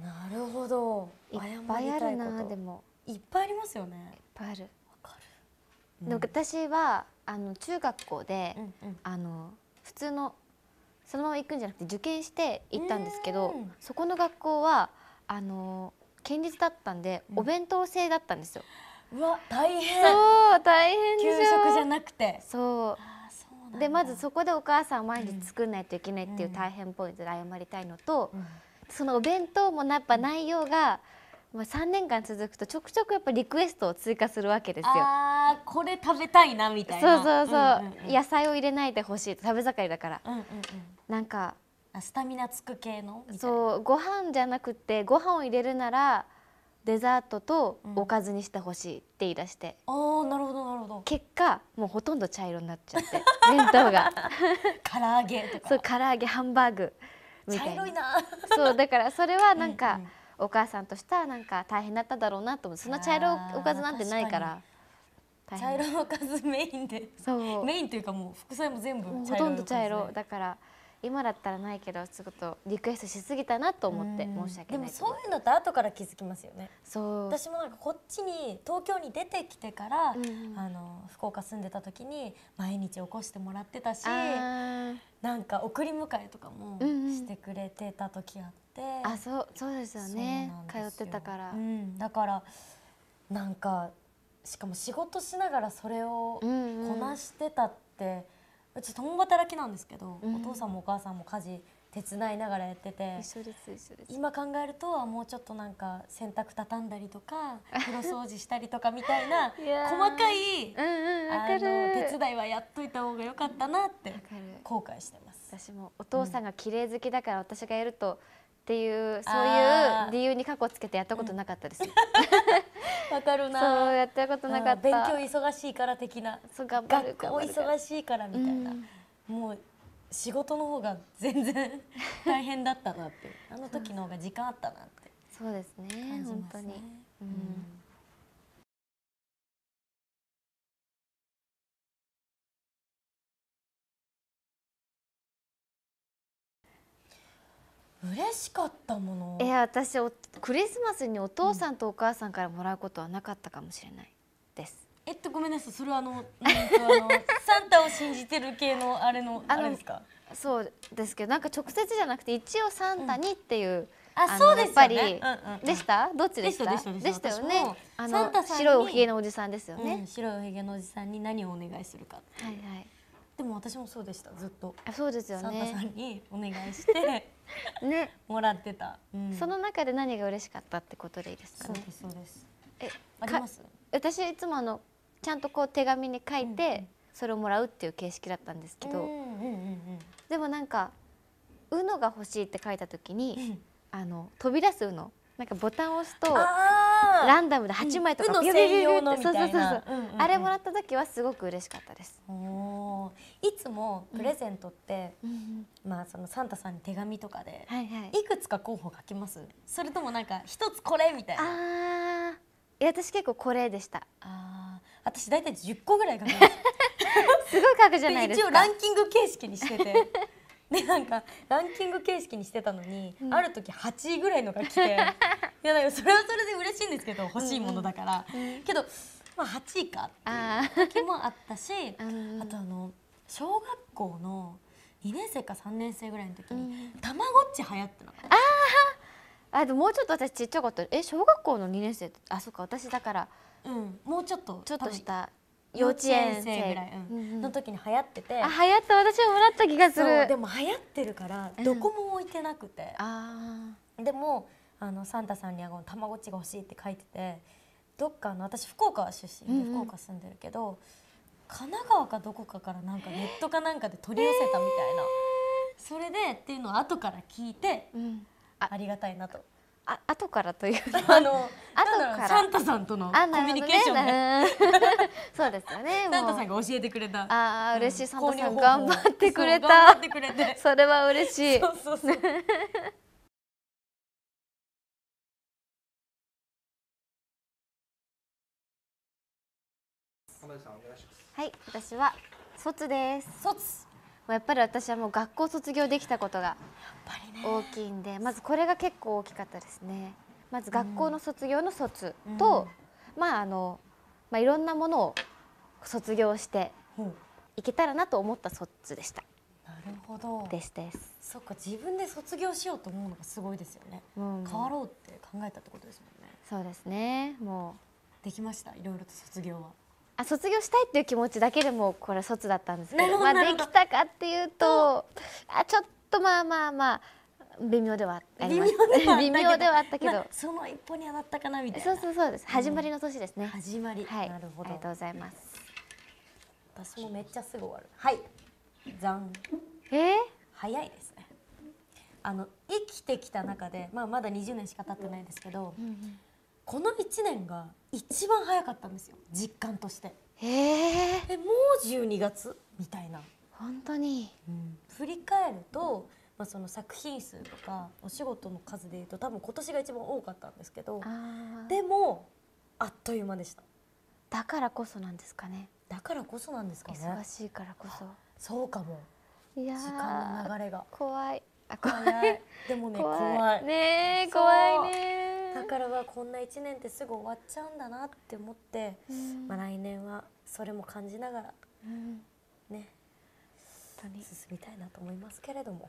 なるほどいっぱいあるなでもいっぱいありますよねいっぱいあるわかる、でも私はあの中学校で、うんうん、あの普通のそのまま行くんじゃなくて受験して行ったんですけどそこの学校はあの県立だったんで、うん、お弁当制だったんですよ。うわ大変そう大変給食じゃなくてそうでまずそこでお母さんを毎日作んないといけないっていう大変ポイントで謝りたいのと、うんうんそのお弁当もやっぱ内容がまあ、3年間続くとちょくちょくやっぱリクエストを追加するわけですよ。あーこれ食べたいなみたいなそうそうそううんうんうん、野菜を入れないでほしい食べ盛りだから、うんうんうん、なんかスタミナつく系のそうご飯じゃなくてご飯を入れるならデザートとおかずにしてほしいって言い出して、うん、ああなるほどなるほど結果もうほとんど茶色になっちゃって弁当が 唐揚げとかそう唐揚げハンバーグ茶色いな。そうだからそれはなんか、うんうん、お母さんとしたらなんか大変だっただろうなと思う。そんな茶色おかずなんてないから。茶色おかずメインでそうメインというかもう副菜も全部ほとんど茶色だから今だったらないけどちょっとリクエストしすぎたなと思って申し訳ないでもそういうのって後から気づきますよねそう私もなんかこっちに東京に出てきてから、うんあの福岡住んでた時に毎日起こしてもらってたしなんか送り迎えとかもしてくれてた時あって、うんうん、あそうそうですよね通ってたから、うん、だからなんかしかも仕事しながらそれをこなしてたって、うんうんうち共働きなんですけど、お父さんもお母さんも家事手伝いながらやってて今考えるともうちょっとなんか洗濯たたんだりとか 風呂掃除したりとかみたいな細かい、うんうん、あの手伝いはやっといた方が良かったなって後悔してます私もお父さんが綺麗好きだから私がやるとっていうそういう理由に過去つけてやったことなかったです わ、かるなそうやったことなかった、勉強忙しいから的なそう頑張る学校忙しいからみたいな、もう仕事の方が全然 大変だったなってあの時の方が時間あったなってそうですね本当に、うん嬉しかったものいや私おクリスマスにお父さんとお母さんからもらうことはなかったかもしれないです、うん、えっとごめんなさいそれはあのなんかあの サンタを信じてる系のあれのあれですかそうですけどなんか直接じゃなくて一応サンタにっていう、うんあ、そうですよね。でした？どっちでした？でしたよね。あの白いおひげのおじさんですよね。白いおひげのおじさんに何をお願いするか。はいはい。でも私もそうでした。ずっと。あ、そうですよね。サンタさんにお願いしてね、もらってた、うん、その中で何が嬉しかったってことでいいですかね。そうですえ、あります。私いつもあのちゃんとこう手紙に書いて、それをもらうっていう形式だったんですけど、でもなんか「うのが欲しい」って書いたときに、あの飛び出すうのなんかボタンを押すとランダムで8枚とか、うん、うの専用のみたいそうそうそうそう、あれもらった時はすごく嬉しかったです。いつもプレゼントって、まあ、そのサンタさんに手紙とかで、いくつか候補書きますそれともなんか一つこれみたいなあ私結構これでしたああ私大体10個ぐらい書きす すごい書くじゃないですか一応ランキング形式にしててでなんかランキング形式にしてたのに、うん、ある時8位ぐらいのが来ていやなんかそれはそれで嬉しいんですけど欲しいものだから、うんうん、けどまあ、8位かっていう時もあったし あとあの小学校の2年生か3年生ぐらいの時に、たまごっち流行ってなかったあでももうちょっと私ちっちゃかったえ小学校の2年生あそっか私だから、うん、もうちょっとちょっとした幼稚園生ぐらい、うん、の時に流行ってて、うん、あ流行った私ももらった気がするでも流行ってるからどこも置いてなくて、うん、でもあのサンタさんにあのたまごっちが欲しいって書いててどっかの私福岡出身で福岡住んでるけど、うん神奈川かどこかからなんかネットかなんかで取り寄せたみたいな、えー、それでっていうのを後から聞いて、うん、あありがたいなと。あ後からという あの 後からサンタさんとのコミュニケーションで、ね、そうですよねサンタさんが教えてくれたああ嬉しい、サンタさん頑張ってくれたそれは嬉しいそうそうそうはい、私は卒です。卒。やっぱり私はもう学校卒業できたことが大きいんで、まずこれが結構大きかったですね。まず学校の卒業の卒と、うん、まああのまあいろんなものを卒業していけたらなと思った卒でした。なるほど。ですです。そっか自分で卒業しようと思うのがすごいですよね。うん、変わろうって考えたってことですもんね。そうですね。もうできました。いろいろと卒業は。あ卒業したいっていう気持ちだけでもこれ卒だったんですけどまあ、できたかっていうとあちょっとまあまあまあ微妙ではあります微妙ではあったけど、まあ、その一歩に当たったかなみたいなそうそうそうです、始まりの年ですね始まり、はい、なるほどありがとうございます私もめっちゃすぐ終わるはいざんえー、早いですねあの生きてきた中で、まあ、まだ20年しか経ってないですけど、うんうんこの1年が一番早かったんですよ実感としてへええもう12月みたいな本当に、うん、振り返ると、まあ、その作品数とかお仕事の数でいうと多分今年が一番多かったんですけどでもあっという間でしただからこそなんですかねだからこそなんですかね忙しいからこそそうかもいや時間の流れが怖いあ怖いでもね怖い怖いね怖いねからはこんな1年ってすぐ終わっちゃうんだなって思って、うん、まあ、来年はそれも感じながらね、ね、うん、進みたいなと思いますけれども。